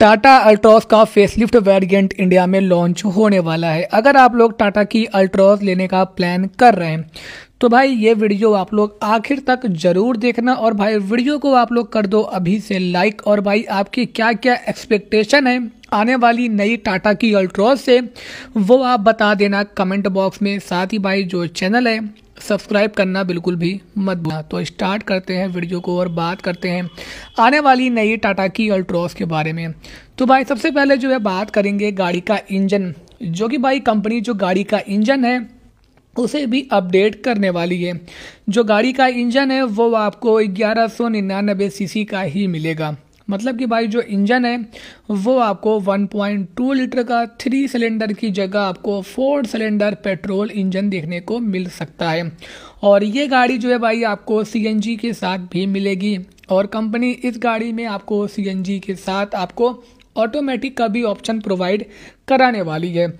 Tata Altroz का facelift variant India में launch होने वाला है अगर आप लोग टाटा की अल्ट्रॉस लेने का प्लान कर रहे हैं तो भाई ये वीडियो आप लोग आखिर तक जरूर देखना और भाई वीडियो को आप लोग कर दो अभी से लाइक और भाई आपकी क्या क्या एक्सपेक्टेशन है आने वाली नई टाटा की अल्ट्रॉस से वो आप बता देना कमेंट बॉक्स में साथ ही भाई जो चैनल है सब्सक्राइब करना बिल्कुल भी मत भूलना तो स्टार्ट करते हैं वीडियो को और बात करते हैं आने वाली नई टाटा की अल्ट्रोस के बारे में तो भाई सबसे पहले जो है बात करेंगे गाड़ी का इंजन जो कि भाई कंपनी जो गाड़ी का इंजन है उसे भी अपडेट करने वाली है जो गाड़ी का इंजन है वो आपको ग्यारह सौ निन्यानबे सी का ही मिलेगा मतलब कि भाई जो इंजन है वो आपको 1.2 लीटर का थ्री सिलेंडर की जगह आपको फोर सिलेंडर पेट्रोल इंजन देखने को मिल सकता है और ये गाड़ी जो है भाई आपको सी के साथ भी मिलेगी और कंपनी इस गाड़ी में आपको सी के साथ आपको ऑटोमेटिक का भी ऑप्शन प्रोवाइड कराने वाली है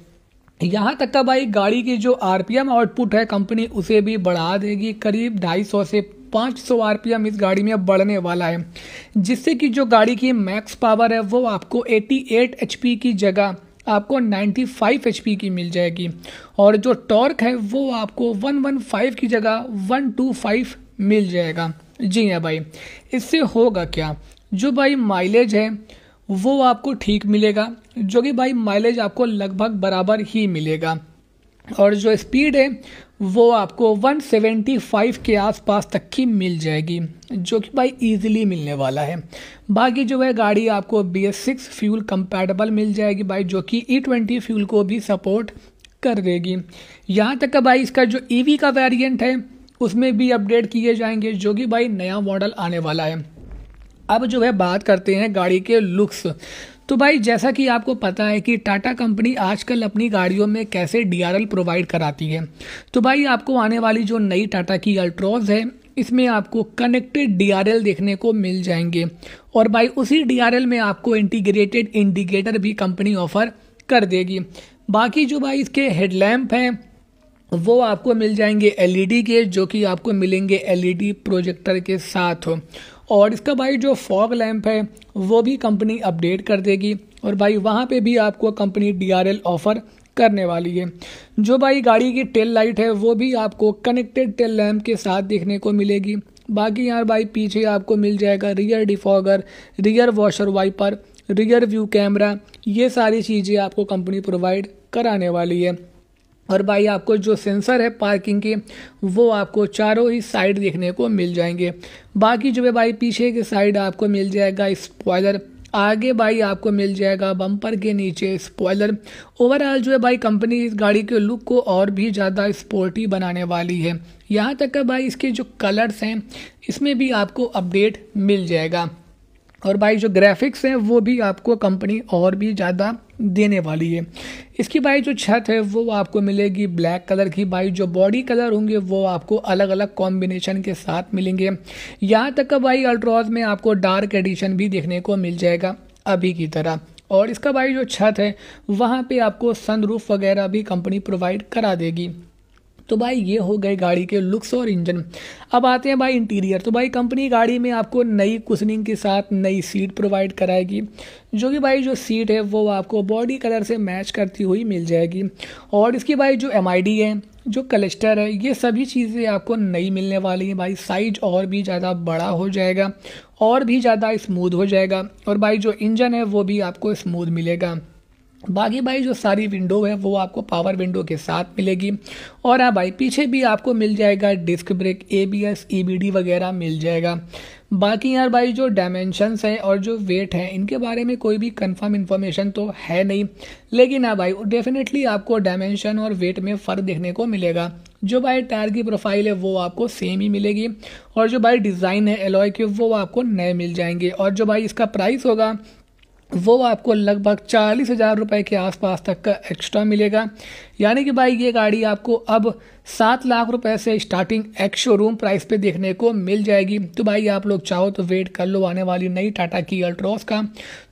यहाँ तक का भाई गाड़ी की जो आरपीएम आउटपुट है कंपनी उसे भी बढ़ा देगी करीब 250 से 500 आरपीएम इस गाड़ी में बढ़ने वाला है जिससे कि जो गाड़ी की मैक्स पावर है वो आपको 88 एट की जगह आपको 95 फाइव की मिल जाएगी और जो टॉर्क है वो आपको 115 की जगह 125 मिल जाएगा जी हाँ भाई इससे होगा क्या जो भाई माइलेज है वो आपको ठीक मिलेगा जो कि भाई माइलेज आपको लगभग बराबर ही मिलेगा और जो स्पीड है वो आपको 175 के आसपास तक की मिल जाएगी जो कि भाई इजीली मिलने वाला है बाकी जो है गाड़ी आपको B S six fuel compatible मिल जाएगी भाई जो कि ई ट्वेंटी फ्यूल को भी सपोर्ट कर देगी यहाँ तक का भाई इसका जो ईवी e का वेरिएंट है उसमें भी अपडेट किए जाएंगे जो कि भाई नया मॉडल आने वाला है अब जो है बात करते हैं गाड़ी के लुक्स तो भाई जैसा कि आपको पता है कि टाटा कंपनी आजकल अपनी गाड़ियों में कैसे डी प्रोवाइड कराती है तो भाई आपको आने वाली जो नई टाटा की अल्ट्रोज है इसमें आपको कनेक्टेड डी देखने को मिल जाएंगे और भाई उसी डी में आपको इंटीग्रेटेड इंडिकेटर भी कंपनी ऑफर कर देगी बाकी जो भाई इसके हेडलैम्प हैं वो आपको मिल जाएंगे एलईडी e के जो कि आपको मिलेंगे एलईडी प्रोजेक्टर e के साथ हो और इसका भाई जो फॉग लैम्प है वो भी कंपनी अपडेट कर देगी और भाई वहाँ पे भी आपको कंपनी डी ऑफ़र करने वाली है जो भाई गाड़ी की टेल लाइट है वो भी आपको कनेक्टेड टेल लैम्प के साथ देखने को मिलेगी बाकी यार भाई पीछे आपको मिल जाएगा rear defogger rear washer wiper rear view camera ये सारी चीज़ें आपको कंपनी प्रोवाइड कराने वाली है और भाई आपको जो सेंसर है पार्किंग के वो आपको चारों ही साइड देखने को मिल जाएंगे बाकी जो है भाई पीछे के साइड आपको मिल जाएगा स्पॉयलर आगे भाई आपको मिल जाएगा बम्पर के नीचे स्पॉयलर ओवरऑल जो है भाई कंपनी इस गाड़ी के लुक को और भी ज़्यादा स्पोर्टी बनाने वाली है यहाँ तक का भाई इसके जो कलर्स हैं इसमें भी आपको अपडेट मिल जाएगा और भाई जो ग्राफिक्स हैं वो भी आपको कंपनी और भी ज़्यादा देने वाली है इसकी बाई जो छत है वो आपको मिलेगी ब्लैक कलर की बाई जो बॉडी कलर होंगे वो आपको अलग अलग कॉम्बिनेशन के साथ मिलेंगे यहाँ तक का बाई अल्ट्रॉज में आपको डार्क एडिशन भी देखने को मिल जाएगा अभी की तरह और इसका बाई जो छत है वहाँ पे आपको सनरूफ वगैरह भी कंपनी प्रोवाइड करा देगी तो भाई ये हो गए गाड़ी के लुक्स और इंजन अब आते हैं भाई इंटीरियर तो भाई कंपनी गाड़ी में आपको नई कुशनिंग के साथ नई सीट प्रोवाइड कराएगी जो कि भाई जो सीट है वो आपको बॉडी कलर से मैच करती हुई मिल जाएगी और इसकी भाई जो एम है जो क्लस्टर है ये सभी चीज़ें आपको नई मिलने वाली हैं भाई साइज और भी ज़्यादा बड़ा हो जाएगा और भी ज़्यादा स्मूथ हो जाएगा और भाई जो इंजन है वो भी आपको स्मूथ मिलेगा बाकी भाई जो सारी विंडो है वो आपको पावर विंडो के साथ मिलेगी और हाँ भाई पीछे भी आपको मिल जाएगा disc brake A B S E B D वगैरह मिल जाएगा बाकी यार भाई जो डायमेंशंस हैं और जो वेट हैं इनके बारे में कोई भी कंफर्म इन्फॉर्मेशन तो है नहीं लेकिन हाँ भाई डेफिनेटली आपको डायमेंशन और वेट में फ़र्क देखने को मिलेगा जो भाई टायर की प्रोफाइल है वो आपको सेम ही मिलेगी और जो भाई डिज़ाइन है एलॉय के वो आपको नए मिल जाएंगे और जो भाई इसका प्राइस होगा वो आपको लगभग चालीस हज़ार रुपये के आसपास तक का एक्स्ट्रा मिलेगा यानी कि भाई ये गाड़ी आपको अब सात लाख रुपए से स्टार्टिंग एक्स शोरूम प्राइस पे देखने को मिल जाएगी तो भाई आप लोग चाहो तो वेट कर लो आने वाली नई टाटा की अल्ट्रॉस का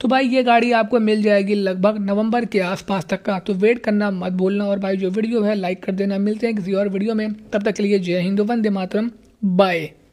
तो भाई ये गाड़ी आपको मिल जाएगी लगभग नवंबर के आसपास तक का तो वेट करना मत भूलना और भाई जो वीडियो है लाइक कर देना मिलते हैं किसी और वीडियो में तब तक के लिए जय हिंदू वंदे मातरम बाय